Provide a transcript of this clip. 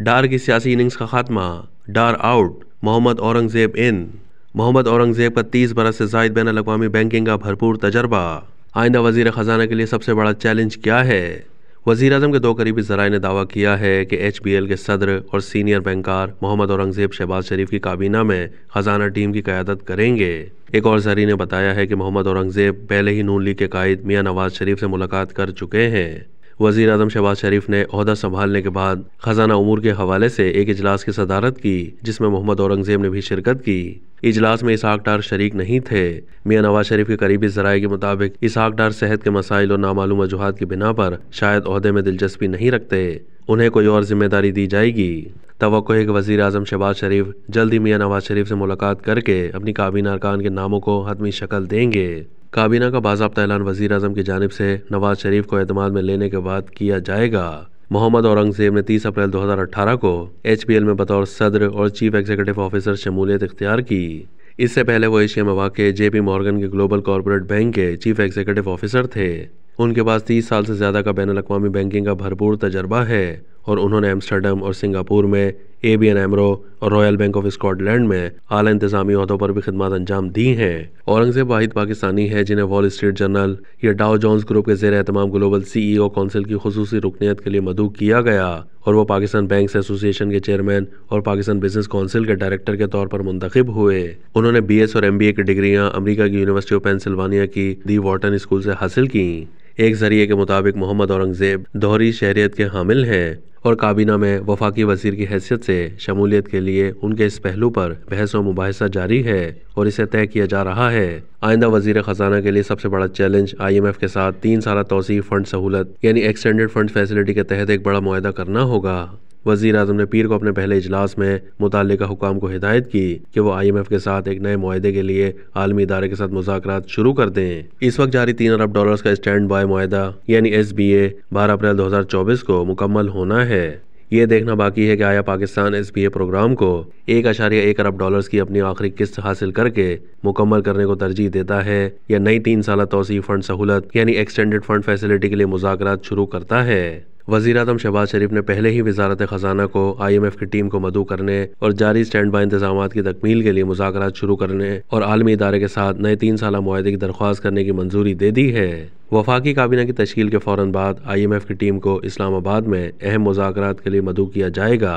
डार की सियासी इनिंग्स का खात्मा डार आउट मोहम्मद औरंगजेब इन मोहम्मद औरंगजेब का तीस बरस से जायद बैन अवी बैंकिंग का भरपूर तजर्बा आइंदा वजीर ख़जाना के लिए सबसे बड़ा चैलेंज क्या है वजी अजम के दो करीबी जराये ने दावा किया है कि एच बी एल के सदर और सीनियर बैंकार मोहम्मद औरंगजेब शहबाज शरीफ की काबीना में खजाना टीम की क्यादत करेंगे एक और जरिए ने बताया है कि मोहम्मद औरंगजेब पहले ही नून लीग के कायद मियाँ नवाज शरीफ से मुलाकात कर चुके हैं वजीर अजम शहबाज शरीफ ने अहदा संभालने के बाद खजाना उमूर के हवाले से एक इजलास की सदारत की जिसमें मोहम्मद औरंगजेब ने भी शिरकत की इजलास में इसहाक डार शरीक नहीं थे मियाँ नवाज शरीफ के करीबी जराये के मुताबिक इसहाक डार सेहत के मसाइल और नामालूम वजूहत की बिना पर शायद अहदे में दिलचस्पी नहीं रखते उन्हें कोई और जिम्मेदारी दी जाएगी तो है कि वजीर अजम शहबाज शरीफ जल्द ही मियाँ नवाज शरीफ से मुलाकात करके अपनी काबीन अरकान के नामों को हतमी शक्ल देंगे काबीना का बाबा ऐलान वजीर अजम की जानब से नवाज शरीफ को अहतमाद में लेने के बाद किया जाएगा मोहम्मद औरंगजेब ने 30 अप्रैल 2018 को एच में बतौर सदर और चीफ एग्जीक्यूटिव ऑफिसर शमूलियत इख्तियार की इससे पहले वो एशिया में वाक़ जेपी मॉर्गन के ग्लोबल कॉरपोरेट बैंक के चीफ एग्जीक्यूटिव ऑफिसर थे उनके पास 30 साल से ज़्यादा का बैन अवी बैंकिंग का भरपूर तजर्बा है और उन्होंने एम्स्टर्डम और सिंगापुर में ए बी एन एमरो और रॉयल बैंक ऑफ स्कॉटलैंड में आला इंतजामी अहदों पर भी खदमात अंजाम दी हैं औरंगजेब वाहिद पाकिस्तानी है जिन्हें वॉल स्ट्रीट जर्नल या डाओ जॉन्स ग्रुप के जेर एहतमाम ग्लोबल ओ काउंसिल की खसूस रुकनीत के लिए मदू किया गया और वो पाकिस्तान बैंक एसोसिएशन के चेयरमैन और पाकिस्तान बिजनेस कौंसिल के डायरेक्टर के तौर पर मुंतखब हुए उन्होंने बी एस और एम बी ए की डिग्रियाँ अमरीका की यूनिवर्सिटी ऑफ पेंसिल्वानिया की दी वॉटन स्कूल से हासिल की एक जरिए के मुताबिक मोहम्मद औरंगजेब दोहरी शहरीत के हामिल हैं और काबीना में वफाकी वजीर की हैसियत से शमूलियत के लिए उनके इस पहलू पर बहस व मुबासा जारी है और इसे तय किया जा रहा है आइंदा वजीर खजाना के लिए सबसे बड़ा चैलेंज आई एम एफ के साथ तीन साल तोसी फंड सहूलत यानी एक्सटेंडेड फंड फैसिलिटी के तहत एक बड़ा माहा करना होगा वजी अजम ने पीर को अपने पहले इजलास में मुतल हुकाम को हिदायत की कि वो आई एम एफ के साथ एक नए माहे के लिए आलमी इदारे के साथ मुजाकर शुरू कर दें इस वक्त जारी तीन अरब डॉलर का स्टैंड बाय माहा यानी एस बी ए बारह अप्रैल दो हजार चौबीस को मुकम्मल होना है ये देखना बाकी है कि आया Pakistan S B A programme को एक अशारिया एक अरब डॉलर की अपनी आखिरी किस्त हासिल करके मुकम्मल करने को तरजीह देता है या नई तीन साल तोसी फंड सहूलत यानी एक्सटेंडेड फंड फैसिलिटी के लिए मुजाकर शुरू करता है वजीर अजम शहबाज शरीफ ने पहले ही वजारत खजाना को आई एम एफ की टीम को मदु करने और जारी स्टैंड बाई इंतजाम की तकमील के लिए मुजाकर शुरू करने और आलमी इदारे के साथ नए तीन साल माहे की दरख्वास्त करने की मंजूरी दे दी है वफाकी काबीना की तश्ील के फ़ौरन बाद आई एम एफ की टीम को इस्लामाबाद में अहम मुजाकर के लिए मदू किया जाएगा